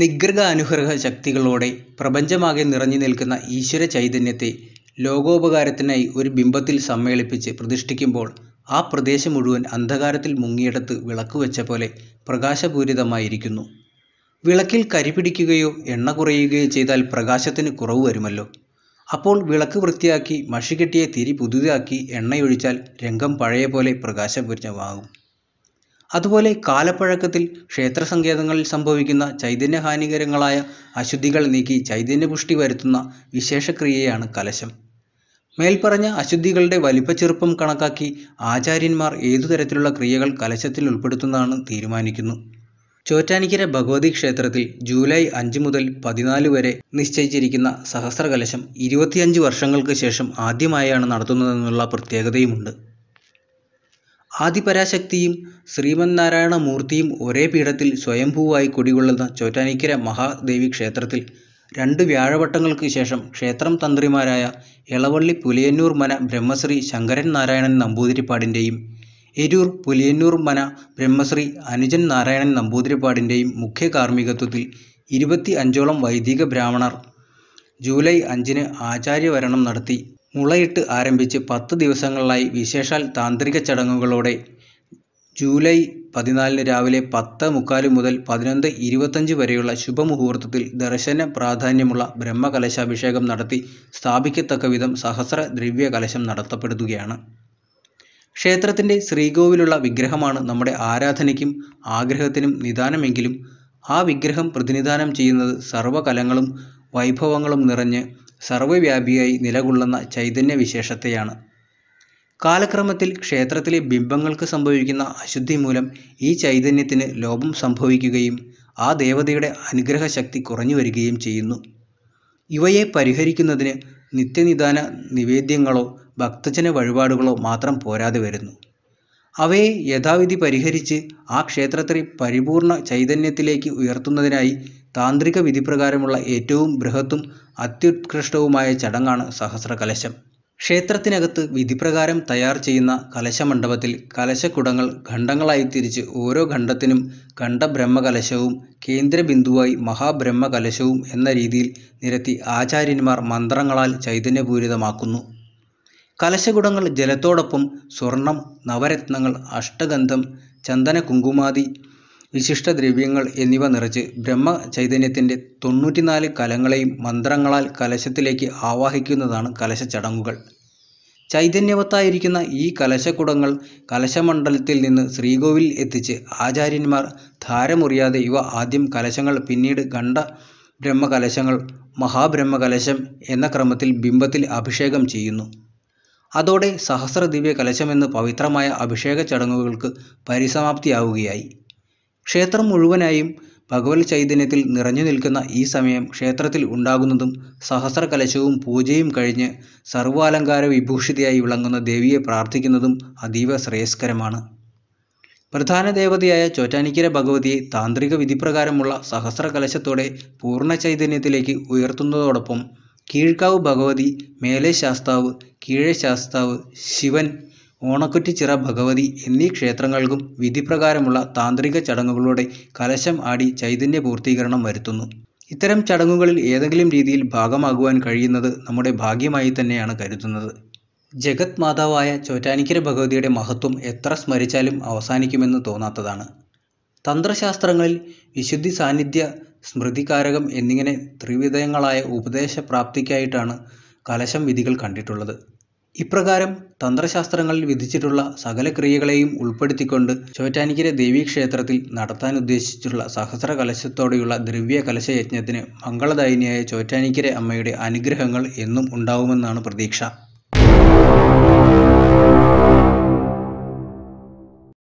നിഗ്രഹ അനുഗ്രഹ ശക്തികളോടെ പ്രപഞ്ചമാകെ നിറഞ്ഞു നിൽക്കുന്ന ഈശ്വര ചൈതന്യത്തെ ലോകോപകാരത്തിനായി ഒരു ബിംബത്തിൽ സമ്മേളിപ്പിച്ച് പ്രതിഷ്ഠിക്കുമ്പോൾ ആ പ്രദേശം മുഴുവൻ അന്ധകാരത്തിൽ മുങ്ങിയിടത്ത് വിളക്ക് വെച്ച പോലെ പ്രകാശപൂരിതമായിരിക്കുന്നു വിളക്കിൽ കരിപിടിക്കുകയോ എണ്ണ കുറയുകയോ ചെയ്താൽ പ്രകാശത്തിന് കുറവ് വരുമല്ലോ അപ്പോൾ വിളക്ക് വൃത്തിയാക്കി മഷി കെട്ടിയ തിരി പുതുതാക്കി എണ്ണയൊഴിച്ചാൽ രംഗം പഴയ പോലെ പ്രകാശപൂരിതമാകും അതുപോലെ കാലപ്പഴക്കത്തിൽ സങ്കേതങ്ങളിൽ സംഭവിക്കുന്ന ചൈതന്യഹാനികരങ്ങളായ അശുദ്ധികൾ നീക്കി ചൈതന്യപുഷ്ടി വരുത്തുന്ന വിശേഷക്രിയയാണ് കലശം മേൽപ്പറഞ്ഞ അശുദ്ധികളുടെ വലിപ്പച്ചെറുപ്പം കണക്കാക്കി ആചാര്യന്മാർ ഏതുതരത്തിലുള്ള ക്രിയകൾ കലശത്തിൽ ഉൾപ്പെടുത്തുന്നതാണ് തീരുമാനിക്കുന്നു ചോറ്റാനിക്കര ഭഗവതി ക്ഷേത്രത്തിൽ ജൂലൈ അഞ്ച് മുതൽ പതിനാല് വരെ നിശ്ചയിച്ചിരിക്കുന്ന സഹസ്രകലശം ഇരുപത്തിയഞ്ച് വർഷങ്ങൾക്ക് ശേഷം ആദ്യമായാണ് നടത്തുന്നതെന്നുള്ള പ്രത്യേകതയുമുണ്ട് ആദിപരാശക്തിയും മൂർത്തിയും ഒരേ പീഠത്തിൽ സ്വയംഭൂവായി കുടികൊള്ളുന്ന ചോറ്റാനിക്കര മഹാദേവി ക്ഷേത്രത്തിൽ രണ്ട് വ്യാഴവട്ടങ്ങൾക്ക് ശേഷം ക്ഷേത്രം തന്ത്രിമാരായ ഇളവള്ളി പുലിയന്നൂർ മന ബ്രഹ്മശ്രീ ശങ്കരൻ നാരായണൻ നമ്പൂതിരിപ്പാടിൻ്റെയും എരൂർ പുലിയന്നൂർ മന ബ്രഹ്മശ്രീ അനുജൻ നാരായണൻ നമ്പൂതിരിപ്പാടിൻ്റെയും മുഖ്യ കാർമ്മികത്വത്തിൽ ഇരുപത്തി അഞ്ചോളം വൈദിക ബ്രാഹ്മണർ ജൂലൈ അഞ്ചിന് ആചാര്യവരണം നടത്തി മുളയിട്ട് ആരംഭിച്ച് പത്ത് ദിവസങ്ങളിലായി വിശേഷാൽ താന്ത്രിക ചടങ്ങുകളോടെ ജൂലൈ പതിനാലിന് രാവിലെ പത്ത് മുക്കാല് മുതൽ പതിനൊന്ന് ഇരുപത്തഞ്ച് വരെയുള്ള ശുഭമുഹൂർത്തത്തിൽ ദർശന പ്രാധാന്യമുള്ള ബ്രഹ്മകലശാഭിഷേകം നടത്തി വിധം സഹസ്ര ദ്രവ്യ കലശം നടത്തപ്പെടുകയാണ് ക്ഷേത്രത്തിൻ്റെ ശ്രീകോവിലുള്ള വിഗ്രഹമാണ് നമ്മുടെ ആരാധനയ്ക്കും ആഗ്രഹത്തിനും നിദാനമെങ്കിലും ആ വിഗ്രഹം പ്രതിനിധാനം ചെയ്യുന്നത് സർവ്വകലങ്ങളും വൈഭവങ്ങളും നിറഞ്ഞ് സർവ്വവ്യാപിയായി നിലകൊള്ളുന്ന ചൈതന്യവിശേഷത്തെയാണ്. കാലക്രമത്തിൽ ക്ഷേത്രത്തിലെ ബിംബങ്ങൾക്ക് സംഭവിക്കുന്ന അശുദ്ധി മൂലം ഈ ചൈതന്യത്തിന് ലോപം സംഭവിക്കുകയും ആ ദേവതയുടെ അനുഗ്രഹശക്തി വരികയും ചെയ്യുന്നു. ഇവയെ പരിഹരിക്കുന്നതിന് നിത്യനിദാന നിവേദ്യങ്ങളോ ഭക്തജന വഴിപാടുകളോ മാത്രം പോരാതെ വരുന്നു. അവയെ യഥാവിധി പരിഹരിച്ച് ആ ക്ഷേത്രത്തെ പരിപൂർണ ചൈതന്യത്തിലേക്ക് ഉയർത്തുന്നതിനായി താന്ത്രിക വിധിപ്രകാരമുള്ള ഏറ്റവും ബൃഹത്തും അത്യുത്കൃഷ്ടവുമായ ചടങ്ങാണ് സഹസ്രകലശം ക്ഷേത്രത്തിനകത്ത് വിധിപ്രകാരം തയ്യാർ ചെയ്യുന്ന കലശമണ്ഡപത്തിൽ കലശക്കുടങ്ങൾ ഖണ്ഡങ്ങളായി തിരിച്ച് ഓരോ ഖണ്ഡത്തിനും ഖണ്ഡബ്രഹ്മകലശവും കേന്ദ്രബിന്ദുവായി മഹാബ്രഹ്മകലശവും എന്ന രീതിയിൽ നിരത്തി ആചാര്യന്മാർ മന്ത്രങ്ങളാൽ ചൈതന്യപൂരിതമാക്കുന്നു കലശകുടങ്ങൾ ജലത്തോടൊപ്പം സ്വർണം നവരത്നങ്ങൾ അഷ്ടഗന്ധം ചന്ദന കുങ്കുമാതി ദ്രവ്യങ്ങൾ എന്നിവ നിറച്ച് ചൈതന്യത്തിൻ്റെ തൊണ്ണൂറ്റിനാല് കലങ്ങളെയും മന്ത്രങ്ങളാൽ കലശത്തിലേക്ക് ആവാഹിക്കുന്നതാണ് കലശ ചടങ്ങുകൾ ചൈതന്യവത്തായിരിക്കുന്ന ഈ കലശകുടങ്ങൾ കലശമണ്ഡലത്തിൽ നിന്ന് ശ്രീകോവിൽ എത്തിച്ച് ആചാര്യന്മാർ ധാരമുറിയാതെ ഇവ ആദ്യം കലശങ്ങൾ പിന്നീട് കണ്ട ബ്രഹ്മകലശങ്ങൾ മഹാബ്രഹ്മകലശം എന്ന ക്രമത്തിൽ ബിംബത്തിൽ അഭിഷേകം ചെയ്യുന്നു അതോടെ സഹസ്ര ദിവ്യ കലശമെന്ന് പവിത്രമായ അഭിഷേക ചടങ്ങുകൾക്ക് പരിസമാപ്തിയാവുകയായി ക്ഷേത്രം മുഴുവനായും ഭഗവത് ചൈതന്യത്തിൽ നിറഞ്ഞു നിൽക്കുന്ന ഈ സമയം ക്ഷേത്രത്തിൽ ഉണ്ടാകുന്നതും സഹസ്ര കലശവും പൂജയും കഴിഞ്ഞ് സർവാലങ്കാര വിഭൂഷിതയായി വിളങ്ങുന്ന ദേവിയെ പ്രാർത്ഥിക്കുന്നതും അതീവ ശ്രേയസ്കരമാണ് പ്രധാന ദേവതയായ ചോറ്റാനിക്കര ഭഗവതിയെ താന്ത്രിക വിധിപ്രകാരമുള്ള സഹസ്ര കലശത്തോടെ പൂർണ്ണ ചൈതന്യത്തിലേക്ക് ഉയർത്തുന്നതോടൊപ്പം കീഴ്ക്കാവ് ഭഗവതി മേലെ ശാസ്താവ് കീഴെ ശാസ്താവ് ശിവൻ ഓണക്കുറ്റിച്ചിറ ഭഗവതി എന്നീ ക്ഷേത്രങ്ങൾക്കും വിധിപ്രകാരമുള്ള താന്ത്രിക ചടങ്ങുകളോടെ കലശം ആടി ചൈതന്യ പൂർത്തീകരണം വരുത്തുന്നു ഇത്തരം ചടങ്ങുകളിൽ ഏതെങ്കിലും രീതിയിൽ ഭാഗമാകുവാൻ കഴിയുന്നത് നമ്മുടെ ഭാഗ്യമായി തന്നെയാണ് കരുതുന്നത് ജഗത് മാതാവായ ചോറ്റാനിക്കര ഭഗവതിയുടെ മഹത്വം എത്ര സ്മരിച്ചാലും അവസാനിക്കുമെന്ന് തോന്നാത്തതാണ് തന്ത്രശാസ്ത്രങ്ങളിൽ വിശുദ്ധി സാന്നിധ്യ സ്മൃതികാരകം എന്നിങ്ങനെ ത്രിവിധങ്ങളായ ഉപദേശപ്രാപ്തിക്കായിട്ടാണ് കലശം വിധികൾ കണ്ടിട്ടുള്ളത് ഇപ്രകാരം തന്ത്രശാസ്ത്രങ്ങളിൽ വിധിച്ചിട്ടുള്ള സകല ക്രിയകളെയും ഉൾപ്പെടുത്തിക്കൊണ്ട് ചോറ്റാനിക്കര ദേവീക്ഷേത്രത്തിൽ നടത്താൻ ഉദ്ദേശിച്ചിട്ടുള്ള സഹസ്ര കലശത്തോടെയുള്ള ദ്രവ്യ കലശയജ്ഞത്തിന് മംഗളദായിനിയായ ചോറ്റാനിക്കര അമ്മയുടെ അനുഗ്രഹങ്ങൾ എന്നും ഉണ്ടാവുമെന്നാണ് പ്രതീക്ഷ